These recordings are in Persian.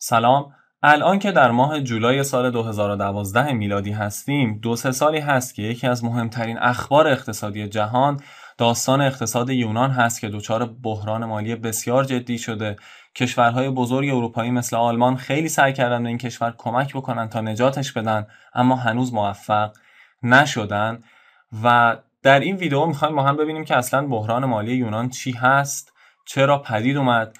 سلام الان که در ماه جولای سال 2012 میلادی هستیم دو سه سالی هست که یکی از مهمترین اخبار اقتصادی جهان داستان اقتصاد یونان هست که دچار بحران مالی بسیار جدی شده کشورهای بزرگ اروپایی مثل آلمان خیلی سعی کردن به این کشور کمک بکنن تا نجاتش بدن اما هنوز موفق نشدن و در این ویدیو میخوایم با هم ببینیم که اصلا بحران مالی یونان چی هست چرا پدید اومد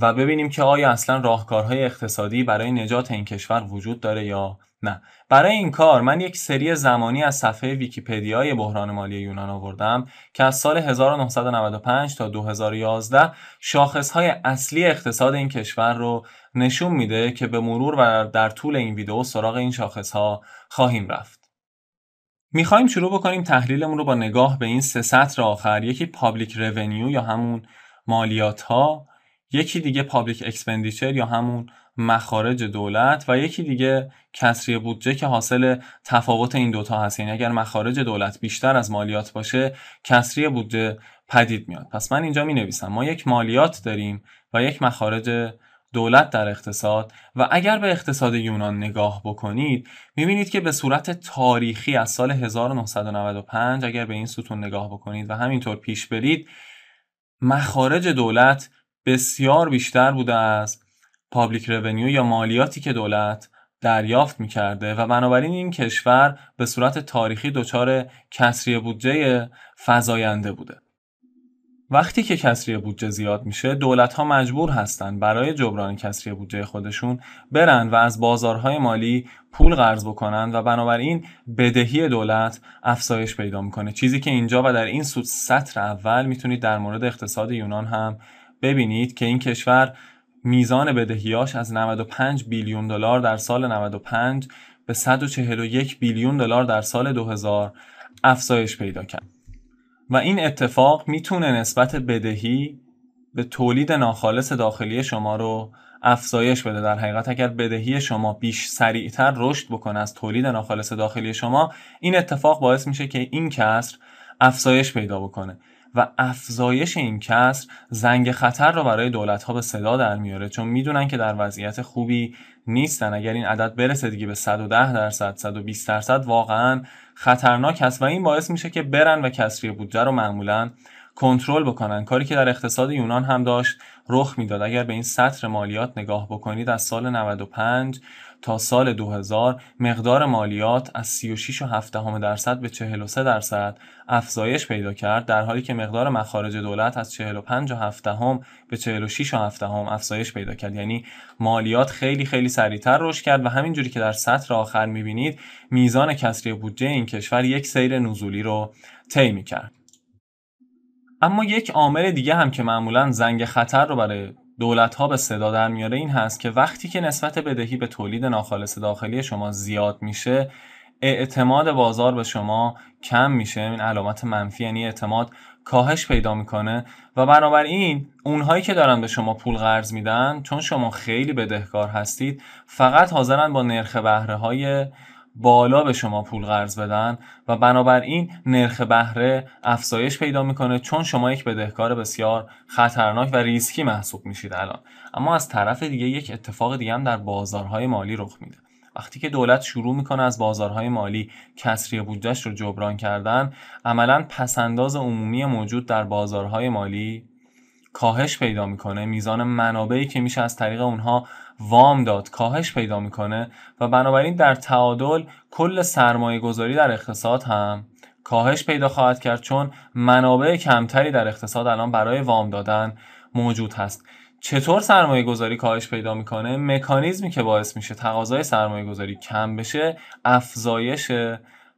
و ببینیم که آیا اصلا راهکارهای اقتصادی برای نجات این کشور وجود داره یا نه برای این کار من یک سری زمانی از صفحه ویکیپدیای بحران مالی یونان آوردم که از سال 1995 تا 2011 شاخصهای اصلی اقتصاد این کشور رو نشون میده که به مرور و در طول این ویدیو سراغ این شاخصها خواهیم رفت میخوایم شروع بکنیم تحلیلمون رو با نگاه به این سه سطر آخر یکی پابلیک رونیو یا همون مالیات ها یکی دیگه پابلیک اکسپندیچر یا همون مخارج دولت و یکی دیگه کسری بودجه که حاصل تفاوت این دوتا هست یعنی اگر مخارج دولت بیشتر از مالیات باشه کسری بودجه پدید میاد پس من اینجا می نویسم ما یک مالیات داریم و یک مخارج دولت در اقتصاد و اگر به اقتصاد یونان نگاه بکنید می بینید که به صورت تاریخی از سال 1995 اگر به این ستون نگاه بکنید و همینطور پیش برید مخارج دولت بسیار بیشتر بوده از پابلیک رونیو یا مالیاتی که دولت دریافت می کرده و بنابراین این کشور به صورت تاریخی دچار کسری بودجه فزاینده بوده. وقتی که کسری بودجه زیاد میشه دولت ها مجبور هستند برای جبران کسری بودجه خودشون برن و از بازارهای مالی پول قرض بکنن و بنابراین بدهی دولت افزایش پیدا میکنه چیزی که اینجا و در این سطر اول میتونید در مورد اقتصاد یونان هم ببینید که این کشور میزان بدهیاش از 95 بیلیون دلار در سال 95 به 141 بیلیون دلار در سال 2000 افزایش پیدا کرد و این اتفاق میتونه نسبت بدهی به تولید ناخالص داخلی شما رو افزایش بده در حقیقت اگر بدهی شما بیش سریعتر رشد بکنه از تولید ناخالص داخلی شما این اتفاق باعث میشه که این کسر افزایش پیدا بکنه و افزایش این کسر زنگ خطر رو برای دولت ها به صدا در میاره چون میدونن که در وضعیت خوبی نیستن اگر این عدد برسه دیگه به 110 درصد 120 درصد واقعا خطرناک است و این باعث میشه که برن و کسری بودجه رو معمولا کنترل بکنن کاری که در اقتصاد یونان هم داشت رخ میداد اگر به این سطر مالیات نگاه بکنید از سال 95 تا سال 2000 مقدار مالیات از 36.7 درصد به 43 درصد افزایش پیدا کرد در حالی که مقدار مخارج دولت از 45.7 به 46.7 افزایش پیدا کرد یعنی مالیات خیلی خیلی سریعتر رشد کرد و همینجوری که در سطر آخر میبینید میزان کسری بودجه این کشور یک سیر نزولی رو طی کرد اما یک عامل دیگه هم که معمولا زنگ خطر رو برای دولت ها به صدا در میاره این هست که وقتی که نسبت بدهی به تولید ناخالص داخلی شما زیاد میشه اعتماد بازار به شما کم میشه این علامت منفی یعنی اعتماد کاهش پیدا میکنه و بنابراین اونهایی که دارن به شما پول قرض میدن چون شما خیلی بدهکار هستید فقط حاضرن با نرخ بهره های بالا به شما پول قرض بدن و بنابراین نرخ بهره افزایش پیدا میکنه چون شما یک بدهکار بسیار خطرناک و ریسکی محسوب میشید الان اما از طرف دیگه یک اتفاق دیگه هم در بازارهای مالی رخ میده وقتی که دولت شروع میکنه از بازارهای مالی کسری بودجهش رو جبران کردن عملا پسنداز عمومی موجود در بازارهای مالی کاهش پیدا میکنه میزان منابعی که میشه از طریق اونها وام داد کاهش پیدا میکنه و بنابراین در تعادل کل سرمایه گذاری در اقتصاد هم کاهش پیدا خواهد کرد چون منابع کمتری در اقتصاد الان برای وام دادن موجود هست چطور سرمایه گذاری کاهش پیدا میکنه مکانیزمی که باعث میشه تقاضای سرمایه گذاری کم بشه افزایش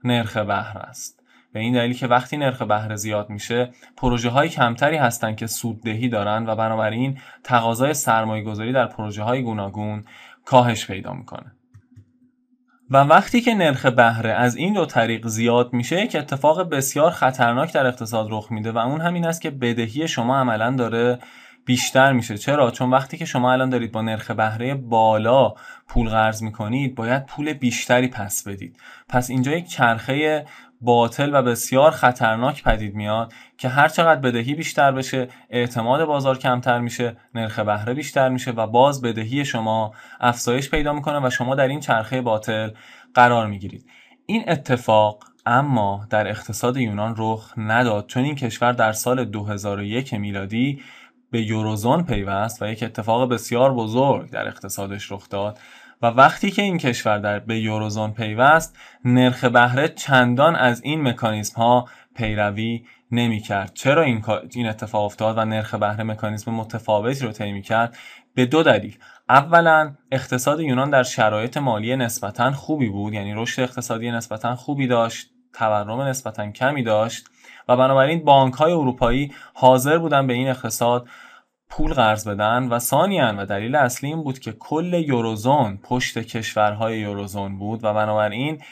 نرخ بهره است به این دلیل که وقتی نرخ بهره زیاد میشه پروژه های کمتری هستند که سوددهی دارن و بنابراین تقاضای سرمایه گذاری در پروژه های گوناگون کاهش پیدا میکنه و وقتی که نرخ بهره از این دو طریق زیاد میشه یک اتفاق بسیار خطرناک در اقتصاد رخ میده و اون همین است که بدهی شما عملا داره بیشتر میشه چرا چون وقتی که شما الان دارید با نرخ بهره بالا پول قرض میکنید باید پول بیشتری پس بدید پس اینجا یک چرخه باطل و بسیار خطرناک پدید میاد که هر چقدر بدهی بیشتر بشه اعتماد بازار کمتر میشه نرخ بهره بیشتر میشه و باز بدهی شما افزایش پیدا میکنه و شما در این چرخه باطل قرار میگیرید این اتفاق اما در اقتصاد یونان رخ نداد چون این کشور در سال 2001 میلادی به یوروزون پیوست و یک اتفاق بسیار بزرگ در اقتصادش رخ داد و وقتی که این کشور در به یوروزون پیوست نرخ بهره چندان از این مکانیزم ها پیروی نمی کرد چرا این اتفاق افتاد و نرخ بهره مکانیزم متفاوتی رو طی کرد به دو دلیل اولا اقتصاد یونان در شرایط مالی نسبتا خوبی بود یعنی رشد اقتصادی نسبتا خوبی داشت تورم نسبتا کمی داشت و بنابراین بانک های اروپایی حاضر بودن به این اقتصاد پول قرض بدن و ثانیان و دلیل اصلی این بود که کل یوروزون پشت کشورهای یوروزون بود و بنابراین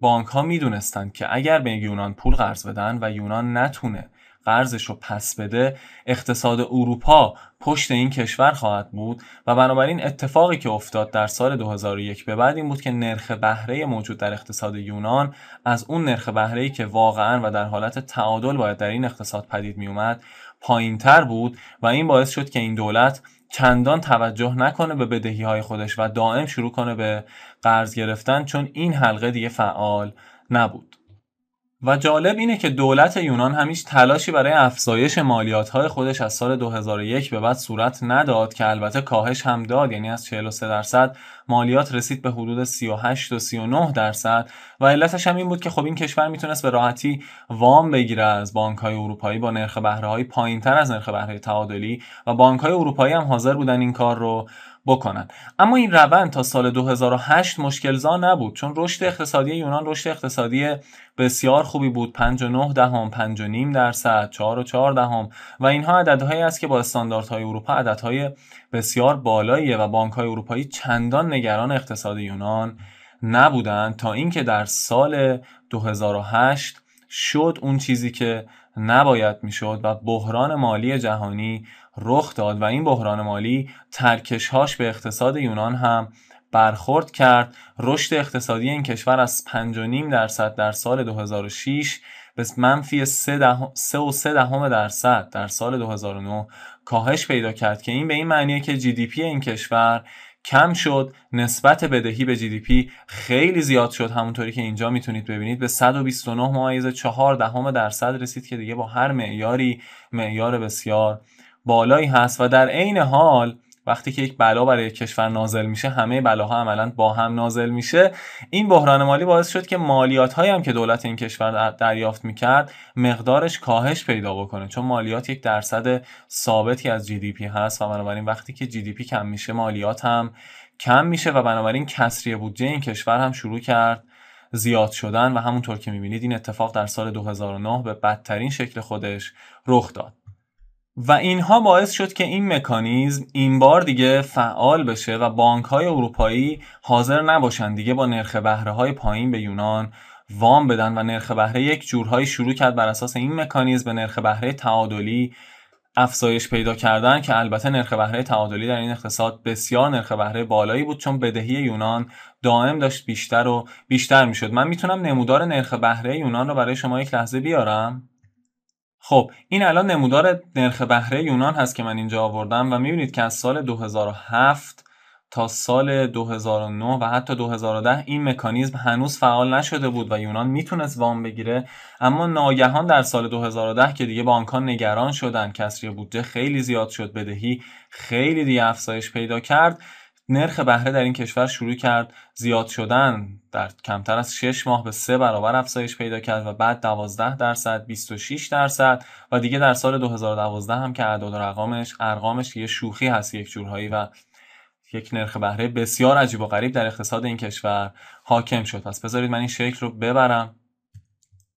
بانک ها میدونستند که اگر به یونان پول قرض بدن و یونان نتونه قرضش رو پس بده اقتصاد اروپا پشت این کشور خواهد بود و بنابراین اتفاقی که افتاد در سال 2001 به بعد این بود که نرخ بهره موجود در اقتصاد یونان از اون نرخ بهره که واقعا و در حالت تعادل باید در این اقتصاد پدید می اومد پایین تر بود و این باعث شد که این دولت چندان توجه نکنه به بدهی های خودش و دائم شروع کنه به قرض گرفتن چون این حلقه دیگه فعال نبود و جالب اینه که دولت یونان همیش تلاشی برای افزایش مالیات خودش از سال 2001 به بعد صورت نداد که البته کاهش هم داد یعنی از 43 درصد مالیات رسید به حدود 38 و 39 درصد و علتش هم این بود که خب این کشور میتونست به راحتی وام بگیره از بانک های اروپایی با نرخ بهره های پایین تر از نرخ بهره تعادلی و بانک های اروپایی هم حاضر بودن این کار رو بکنن اما این روند تا سال 2008 زا نبود چون رشد اقتصادی یونان رشد اقتصادی بسیار خوبی بود 59 دهم 5.5 درصد 4.4 و دهم و اینها عددهایی است که با استانداردهای اروپا عددهای بسیار بالاییه و بانکهای اروپایی چندان نگران اقتصاد یونان نبودند تا اینکه در سال 2008 شد اون چیزی که نباید میشد و بحران مالی جهانی رخ داد و این بحران مالی ترکشهاش به اقتصاد یونان هم برخورد کرد رشد اقتصادی این کشور از 5.5 درصد در سال 2006 به منفی 3.3 دهم درصد در سال 2009 کاهش پیدا کرد که این به این معنیه که جی دی پی این کشور کم شد نسبت بدهی به پی خیلی زیاد شد همونطوری که اینجا میتونید ببینید به 129 ممیز 4 دهم درصد رسید که دیگه با هر معیاری معیار بسیار بالایی هست و در عین حال وقتی که یک بلا برای کشور نازل میشه همه بلاها عملا با هم نازل میشه این بحران مالی باعث شد که مالیات هایی هم که دولت این کشور دریافت میکرد مقدارش کاهش پیدا بکنه چون مالیات یک درصد ثابتی از جی دی پی هست و بنابراین وقتی که جی دی پی کم میشه مالیات هم کم میشه و بنابراین کسری بودجه این کشور هم شروع کرد زیاد شدن و همونطور که میبینید این اتفاق در سال 2009 به بدترین شکل خودش رخ داد و اینها باعث شد که این مکانیزم این بار دیگه فعال بشه و بانک های اروپایی حاضر نباشند دیگه با نرخ بهره های پایین به یونان وام بدن و نرخ بهره یک جورهایی شروع کرد بر اساس این مکانیزم به نرخ بهره تعادلی افزایش پیدا کردن که البته نرخ بهره تعادلی در این اقتصاد بسیار نرخ بهره بالایی بود چون بدهی یونان دائم داشت بیشتر و بیشتر میشد من میتونم نمودار نرخ بهره یونان رو برای شما یک لحظه بیارم خب این الان نمودار نرخ بهره یونان هست که من اینجا آوردم و میبینید که از سال 2007 تا سال 2009 و حتی 2010 این مکانیزم هنوز فعال نشده بود و یونان میتونست وام بگیره اما ناگهان در سال 2010 که دیگه بانکان نگران شدن کسری بودجه خیلی زیاد شد بدهی خیلی دیگه افزایش پیدا کرد نرخ بهره در این کشور شروع کرد زیاد شدن در کمتر از 6 ماه به سه برابر افزایش پیدا کرد و بعد 12 درصد 26 درصد و دیگه در سال 2012 هم که اعداد و رقامش ارقامش یه شوخی هست یک جورهایی و یک نرخ بهره بسیار عجیب و غریب در اقتصاد این کشور حاکم شد پس بذارید من این شکل رو ببرم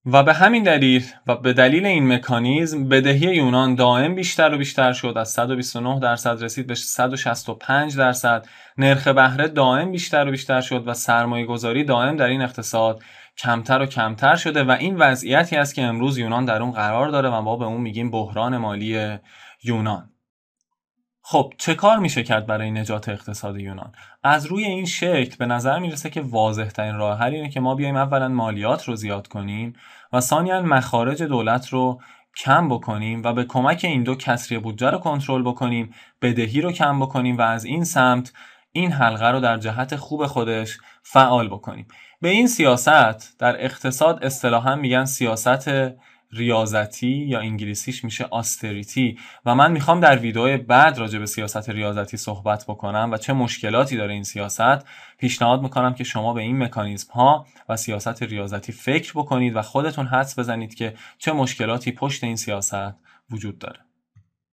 و به همین دلیل و به دلیل این مکانیزم بدهی یونان دائم بیشتر و بیشتر شد از 129 درصد رسید به 165 درصد نرخ بهره دائم بیشتر و بیشتر شد و سرمایه گذاری دائم در این اقتصاد کمتر و کمتر شده و این وضعیتی است که امروز یونان در اون قرار داره و ما به اون میگیم بحران مالی یونان خب چه کار میشه کرد برای نجات اقتصاد یونان از روی این شکل به نظر میرسه که واضح ترین راه حل اینه که ما بیایم اولا مالیات رو زیاد کنیم و ثانیا مخارج دولت رو کم بکنیم و به کمک این دو کسری بودجه رو کنترل بکنیم بدهی رو کم بکنیم و از این سمت این حلقه رو در جهت خوب خودش فعال بکنیم به این سیاست در اقتصاد اصطلاحا میگن سیاست ریاضتی یا انگلیسیش میشه آستریتی و من میخوام در ویدیو بعد راجع به سیاست ریاضتی صحبت بکنم و چه مشکلاتی داره این سیاست پیشنهاد میکنم که شما به این مکانیزم ها و سیاست ریاضتی فکر بکنید و خودتون حدس بزنید که چه مشکلاتی پشت این سیاست وجود داره